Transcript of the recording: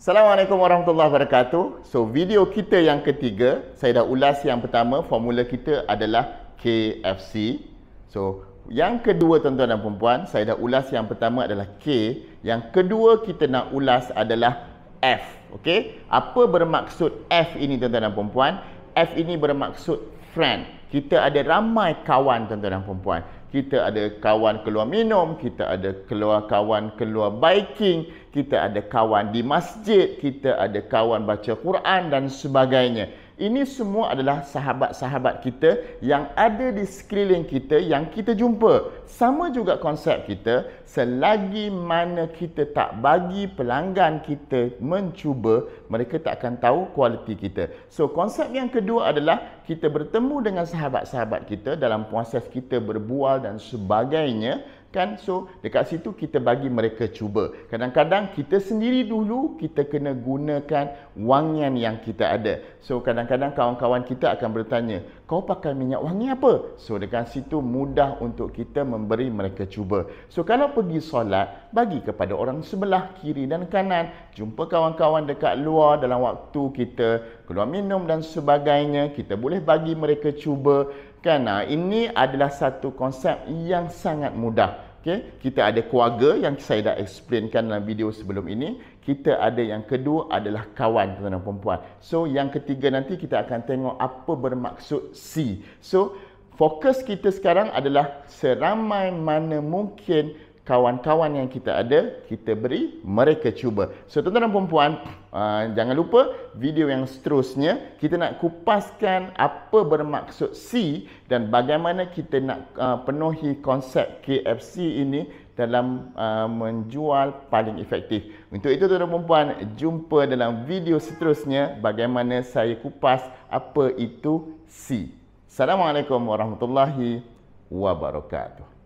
Assalamualaikum warahmatullahi wabarakatuh. So video kita yang ketiga, saya dah ulas yang pertama, formula kita adalah KFC. So yang kedua tuan-tuan dan perempuan saya dah ulas yang pertama adalah K, yang kedua kita nak ulas adalah F. Okay? Apa bermaksud F ini tuan-tuan dan perempuan? F ini bermaksud friend kita ada ramai kawan tuan-tuan dan puan Kita ada kawan keluar minum, kita ada keluar kawan keluar biking, kita ada kawan di masjid, kita ada kawan baca Quran dan sebagainya. Ini semua adalah sahabat-sahabat kita yang ada di sekeliling kita yang kita jumpa. Sama juga konsep kita, selagi mana kita tak bagi pelanggan kita mencuba, mereka tak akan tahu kualiti kita. So, konsep yang kedua adalah kita bertemu dengan sahabat-sahabat kita dalam proses kita berbual dan sebagainya kan so dekat situ kita bagi mereka cuba kadang-kadang kita sendiri dulu kita kena gunakan wangian yang kita ada so kadang-kadang kawan-kawan kita akan bertanya kau pakai minyak wangi apa so dekat situ mudah untuk kita memberi mereka cuba so kalau pergi solat bagi kepada orang sebelah kiri dan kanan jumpa kawan-kawan dekat luar dalam waktu kita keluar minum dan sebagainya kita boleh bagi mereka cuba Kan ha, ini adalah satu konsep yang sangat mudah. Okay, kita ada keluarga yang saya dah explainkan dalam video sebelum ini. Kita ada yang kedua adalah kawan tuan dan puan. So yang ketiga nanti kita akan tengok apa bermaksud C. So fokus kita sekarang adalah seramai mana mungkin kawan-kawan yang kita ada, kita beri mereka cuba. So, tuan-tuan dan puan uh, ah, jangan lupa video yang seterusnya, kita nak kupaskan apa bermaksud C dan bagaimana kita nak uh, penuhi konsep KFC ini dalam uh, menjual paling efektif. Untuk itu, tuan-tuan dan puan jumpa dalam video seterusnya bagaimana saya kupas apa itu C. Assalamualaikum warahmatullahi wabarakatuh.